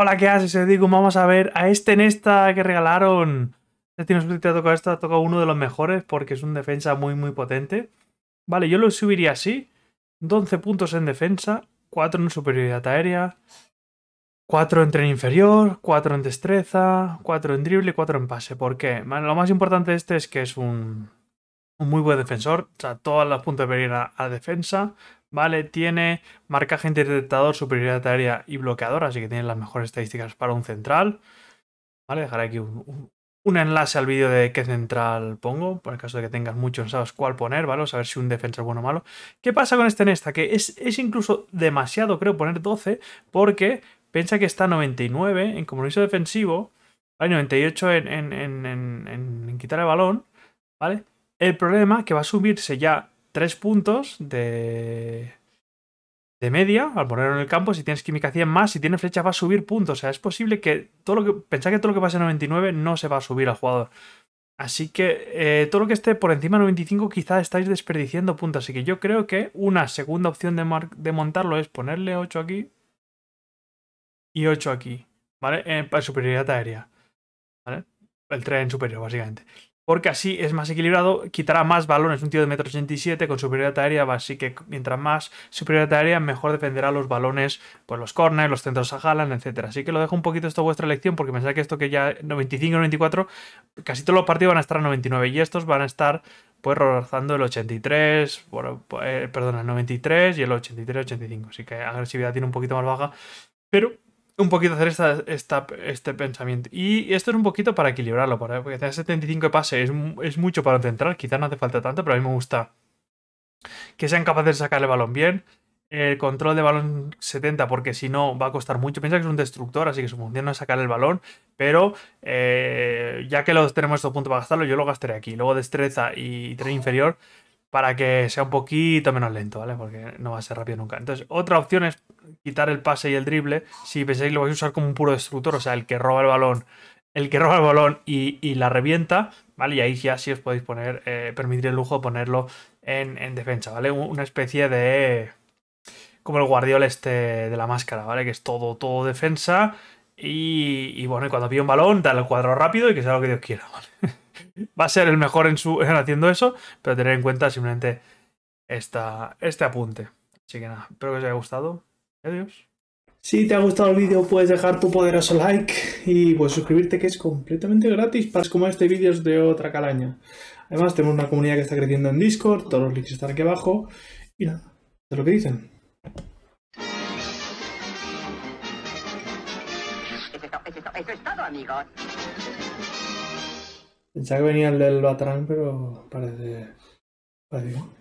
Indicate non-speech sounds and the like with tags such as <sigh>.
Hola, ¿qué haces, digo, Vamos a ver a este en esta que regalaron. Este no ha tocado esto, ha tocado uno de los mejores porque es un defensa muy, muy potente. Vale, yo lo subiría así. 12 puntos en defensa, 4 en superioridad aérea, 4 en tren inferior, 4 en destreza, 4 en drible, 4 en pase. ¿Por qué? Lo más importante de este es que es un, muy buen defensor. O sea, todos los puntos deberían a defensa, Vale, tiene marcaje interceptador, superioridad de área y bloqueador, así que tiene las mejores estadísticas para un central. Vale, dejaré aquí un, enlace al vídeo de qué central pongo, por el caso de que tengas muchos no sabes cuál poner, ¿vale? O saber si un defensa es bueno o malo. ¿Qué pasa con este Nesta? Que es, incluso demasiado, creo, poner 12, porque piensa que está 99 en compromiso defensivo, ¿vale? 98 en, en, en quitar el balón, ¿vale? El problema que va a subirse ya 3 puntos de, de media al ponerlo en el campo. Si tienes química 100 más, si tienes flecha va a subir puntos. O sea, es posible que todo lo que. pensáis que todo lo que pase en 99 no se va a subir al jugador. Así que eh, todo lo que esté por encima de 95 quizá estáis desperdiciando puntos. Así que yo creo que una segunda opción de, de montarlo es ponerle 8 aquí y 8 aquí. ¿Vale? En superioridad aérea. ¿Vale? El tren superior, básicamente porque así es más equilibrado, quitará más balones. Un tío de 187 87 con superioridad aérea, así que mientras más superioridad aérea, mejor defenderá los balones, pues los corners, los centros a jalan, etc. Así que lo dejo un poquito esto a vuestra elección, porque me que esto que ya 95 94, casi todos los partidos van a estar a 99 y estos van a estar pues rozando el 83, bueno, pues, eh, perdón, el 93 y el 83-85. Así que agresividad tiene un poquito más baja, pero un poquito hacer este pensamiento. Y esto es un poquito para equilibrarlo, porque hacer 75 pases es, es mucho para centrar, quizás no hace falta tanto, pero a mí me gusta que sean capaces de sacar el balón bien. El control de balón 70, porque si no va a costar mucho. Piensa que es un destructor, así que su función no es sacar el balón, pero eh, ya que los tenemos estos puntos para gastarlo, yo lo gastaré aquí. Luego destreza y tren inferior para que sea un poquito menos lento, ¿vale? Porque no va a ser rápido nunca. Entonces, otra opción es quitar el pase y el drible, si pensáis que lo vais a usar como un puro destructor, o sea, el que roba el balón, el que roba el balón y, la revienta, ¿vale? Y ahí ya sí os podéis poner, eh, permitir el lujo de ponerlo en, defensa, ¿vale? Una especie de... como el guardiol este de la máscara, ¿vale? Que es todo, todo defensa y, bueno, y cuando pide un balón, dale el cuadro rápido y que sea lo que Dios quiera, ¿vale? <laughs> Va a ser el mejor en, su, haciendo eso, pero tener en cuenta simplemente esta, este apunte. Así que nada, espero que os haya gustado. Adiós. Si te ha gustado el vídeo puedes dejar tu poderoso like y pues suscribirte que es completamente gratis para como este vídeo es de otra calaña. Además tenemos una comunidad que está creciendo en Discord, todos los links están aquí abajo y nada, es lo que dicen. Pensaba que venía el del Batarán pero parece... parece